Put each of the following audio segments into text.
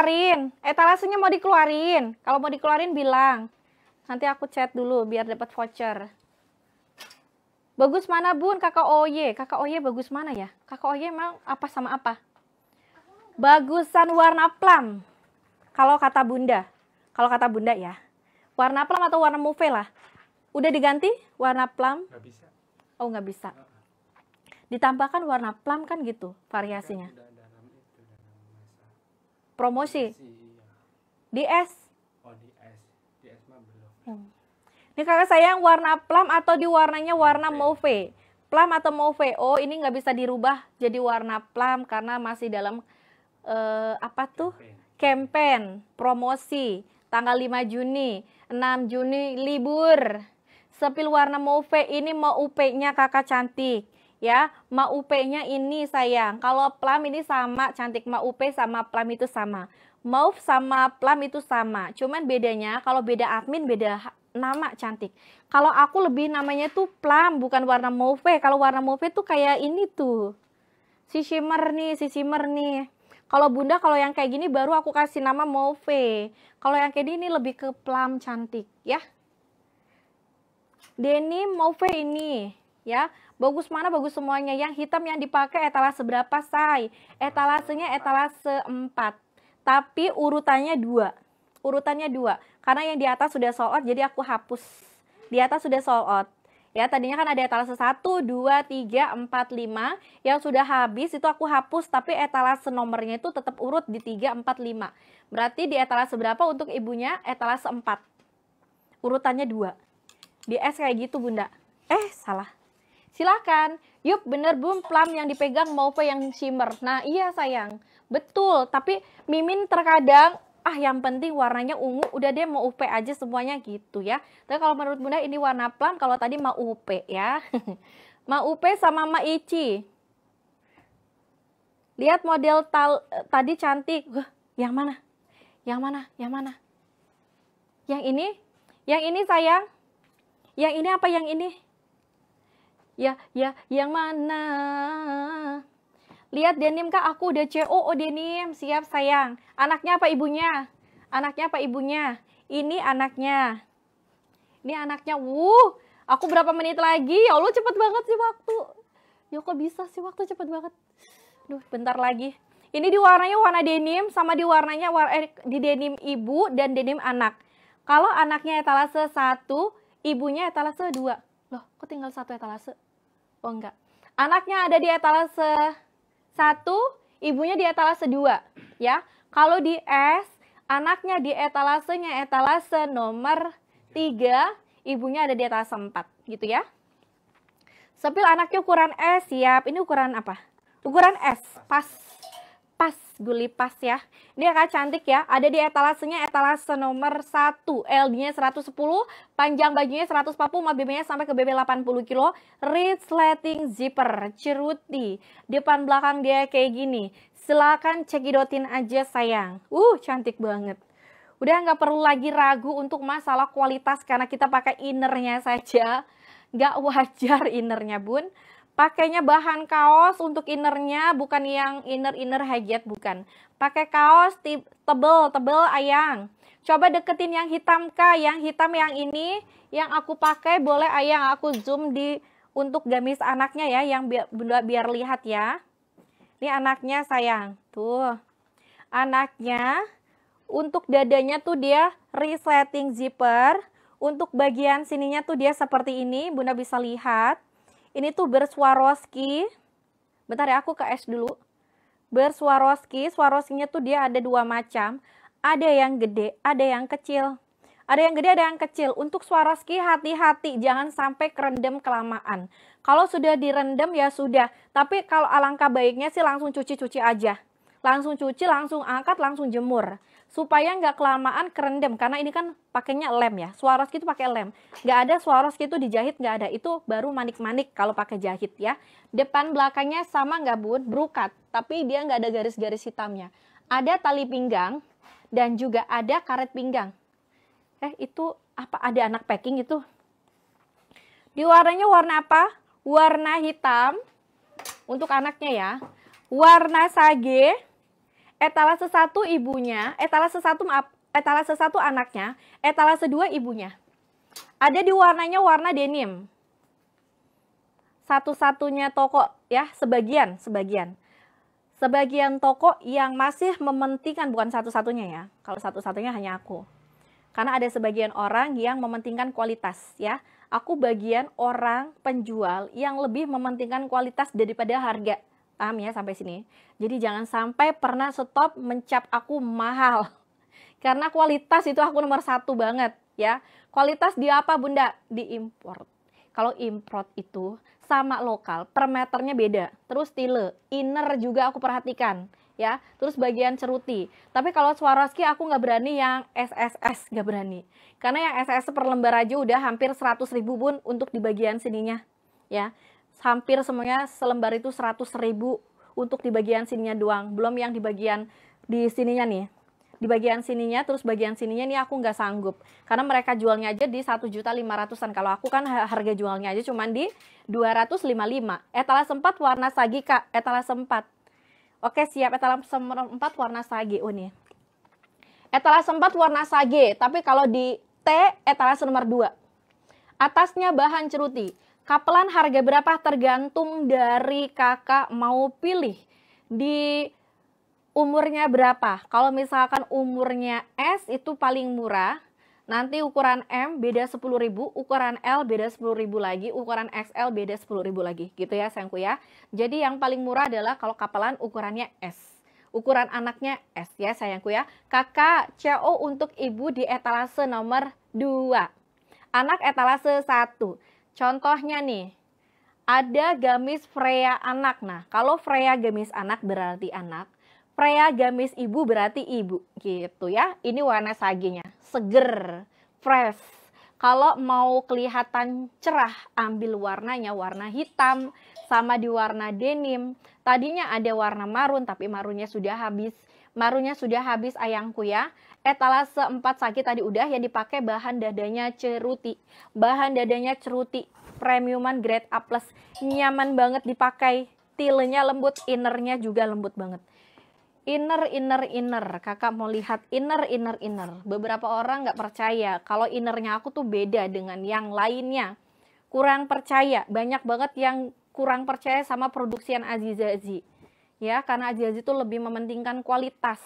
dikeluarin. Etalasenya eh, mau dikeluarin. Kalau mau dikeluarin bilang. Nanti aku chat dulu biar dapat voucher. Bagus mana bun kakak OY Kakak OY bagus mana ya? Kakak OY emang apa sama apa? Bagusan warna plum. Kalau kata bunda. Kalau kata bunda ya. Warna plum atau warna move lah. Udah diganti warna plum? Gak bisa. Oh nggak bisa. Ditambahkan warna plum kan gitu variasinya. Gak, promosi iya. di S oh, di S di S mah belum hmm. ini kakak saya yang warna plum atau di warnanya warna mauve plum atau mauve oh ini nggak bisa dirubah jadi warna plum karena masih dalam eh, apa tuh kampanye promosi tanggal 5 Juni 6 Juni libur sepil warna mauve ini mau UP-nya kakak cantik ya. Maupe-nya ini sayang. Kalau plum ini sama, cantik maupe sama plum itu sama. Mauve sama plum itu sama. Cuman bedanya kalau beda admin beda nama cantik. Kalau aku lebih namanya tuh plum bukan warna mauve. Kalau warna mauve tuh kayak ini tuh. Si shimmer nih, si shimmer nih. Kalau bunda kalau yang kayak gini baru aku kasih nama mauve. Kalau yang kayak gini lebih ke plum cantik ya. Denny mauve ini ya. Bagus mana bagus semuanya. Yang hitam yang dipakai etalase berapa, Say? Etalasenya etalase 4. Tapi urutannya 2. Urutannya 2. Karena yang di atas sudah sold out, jadi aku hapus. Di atas sudah sold out. Ya, tadinya kan ada etalase 1, 2, 3, 4, 5 yang sudah habis itu aku hapus tapi etalase nomornya itu tetap urut di 3, 4, 5. Berarti di etalase berapa untuk ibunya? Etalase 4. Urutannya 2. Di S kayak gitu, Bunda. Eh, salah silakan Yup, bener belum plum yang dipegang mau mauve yang shimmer. Nah, iya sayang. Betul, tapi Mimin terkadang ah yang penting warnanya ungu udah deh mau UP aja semuanya gitu ya tapi kalau menurut bunda ini warna plum kalau tadi mau UP ya mau UP sama ma Ici lihat model tal eh, tadi cantik Huh, yang mana yang mana yang mana yang ini yang ini sayang yang ini apa yang ini ya, ya, yang mana? Lihat Denim kak, aku udah CO, oh Denim, siap sayang. Anaknya apa ibunya? Anaknya apa ibunya? Ini anaknya. Ini anaknya, wuh, aku berapa menit lagi? Ya Allah cepet banget sih waktu. Ya kok bisa sih waktu cepet banget. Duh, bentar lagi. Ini di warnanya warna denim sama di warnanya war eh, di denim ibu dan denim anak. Kalau anaknya etalase satu, ibunya etalase dua. Loh, kok tinggal satu etalase? Oh enggak. Anaknya ada di etalase 1, ibunya di etalase 2. Ya. Kalau di S, anaknya di etalasenya etalase nomor 3, ibunya ada di etalase 4. Gitu ya. Sepil anaknya ukuran S, siap. Ini ukuran apa? Ukuran S, pas pas gue lipas ya. Ini agak cantik ya. Ada di etalasenya etalase nomor 1. LD-nya 110, panjang bajunya 140, mah BB-nya sampai ke BB 80 kilo. ritsleting letting zipper, ceruti. Depan belakang dia kayak gini. silakan cekidotin aja sayang. Uh, cantik banget. Udah nggak perlu lagi ragu untuk masalah kualitas karena kita pakai innernya saja. Nggak wajar innernya bun. Pakainya bahan kaos untuk innernya, bukan yang inner-inner hajat, bukan. Pakai kaos tebel-tebel ayang. Coba deketin yang hitam, Kak. Yang hitam yang ini, yang aku pakai boleh ayang. Aku zoom di untuk gamis anaknya ya, yang biar, biar lihat ya. Ini anaknya sayang, tuh. Anaknya, untuk dadanya tuh dia resetting zipper. Untuk bagian sininya tuh dia seperti ini, Bunda bisa lihat ini tuh berswaroski, Bentar ya, aku ke es dulu. Berswaroski, swaroskinya Swarovski-nya tuh dia ada dua macam. Ada yang gede, ada yang kecil. Ada yang gede, ada yang kecil. Untuk Swarovski hati-hati, jangan sampai kerendam kelamaan. Kalau sudah direndam ya sudah, tapi kalau alangkah baiknya sih langsung cuci-cuci aja langsung cuci, langsung angkat, langsung jemur. Supaya nggak kelamaan kerendam, karena ini kan pakainya lem ya. Swarovski itu pakai lem. Nggak ada Swarovski itu dijahit, nggak ada. Itu baru manik-manik kalau pakai jahit ya. Depan belakangnya sama nggak bun, berukat. Tapi dia nggak ada garis-garis hitamnya. Ada tali pinggang, dan juga ada karet pinggang. Eh, itu apa? Ada anak packing itu? Di warnanya warna apa? Warna hitam untuk anaknya ya. Warna sage, etalase satu ibunya, etalase satu etalase satu anaknya, etalase dua ibunya. Ada di warnanya warna denim. Satu-satunya toko ya, sebagian, sebagian. Sebagian toko yang masih mementingkan bukan satu-satunya ya. Kalau satu-satunya hanya aku. Karena ada sebagian orang yang mementingkan kualitas ya. Aku bagian orang penjual yang lebih mementingkan kualitas daripada harga Paham ya sampai sini? Jadi jangan sampai pernah stop mencap aku mahal. Karena kualitas itu aku nomor satu banget ya. Kualitas di apa bunda? Di import. Kalau import itu sama lokal, per meternya beda. Terus tile, inner juga aku perhatikan ya. Terus bagian ceruti. Tapi kalau Swarovski aku nggak berani yang SSS, nggak berani. Karena yang SSS per lembar aja udah hampir 100 ribu bun untuk di bagian sininya ya hampir semuanya selembar itu 100 ribu untuk di bagian sininya doang. Belum yang di bagian di sininya nih. Di bagian sininya, terus bagian sininya nih aku nggak sanggup. Karena mereka jualnya aja di 1.500-an. Kalau aku kan harga jualnya aja cuma di 255. Etalase sempat warna sagi, Kak. Etalase sempat. Oke, siap. Etalase sempat warna sagi. Oh, nih. Etalase sempat warna sage, tapi kalau di T etalase nomor 2. Atasnya bahan ceruti. Kapelan harga berapa tergantung dari kakak mau pilih di umurnya berapa. Kalau misalkan umurnya S itu paling murah, nanti ukuran M beda 10.000, ukuran L beda 10.000 lagi, ukuran XL beda 10.000 lagi. Gitu ya sayangku ya. Jadi yang paling murah adalah kalau kapelan ukurannya S ukuran anaknya S ya sayangku ya. Kakak CO untuk ibu di etalase nomor 2. Anak etalase 1. Contohnya nih, ada gamis Freya anak. Nah, kalau Freya gamis anak berarti anak, Freya gamis ibu berarti ibu gitu ya. Ini warna saginya, seger, fresh. Kalau mau kelihatan cerah, ambil warnanya warna hitam sama di warna denim. Tadinya ada warna marun tapi marunnya sudah habis. Marunnya sudah habis ayangku ya etalase 4 sakit tadi udah yang dipakai bahan dadanya ceruti. Bahan dadanya ceruti premiuman grade A+. Nyaman banget dipakai. Tilenya lembut, innernya juga lembut banget. Inner, inner, inner. Kakak mau lihat inner, inner, inner. Beberapa orang nggak percaya kalau innernya aku tuh beda dengan yang lainnya. Kurang percaya. Banyak banget yang kurang percaya sama produksian Aziz Aziz ya karena Aziz tuh lebih mementingkan kualitas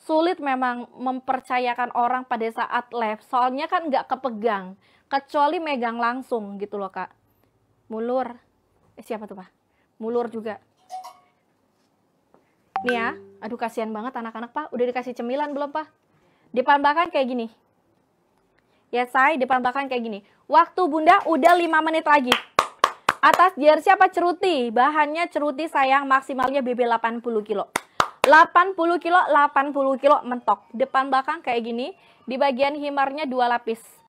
sulit memang mempercayakan orang pada saat live. Soalnya kan nggak kepegang, kecuali megang langsung gitu loh kak. Mulur, eh, siapa tuh pak? Mulur juga. Nih ya, aduh kasihan banget anak-anak pak. Udah dikasih cemilan belum pak? Depan belakang kayak gini. Ya saya depan belakang kayak gini. Waktu bunda udah 5 menit lagi. Atas jersey apa ceruti? Bahannya ceruti sayang maksimalnya BB 80 kilo. 80 kilo, 80 kilo mentok. Depan belakang kayak gini. Di bagian himarnya dua lapis.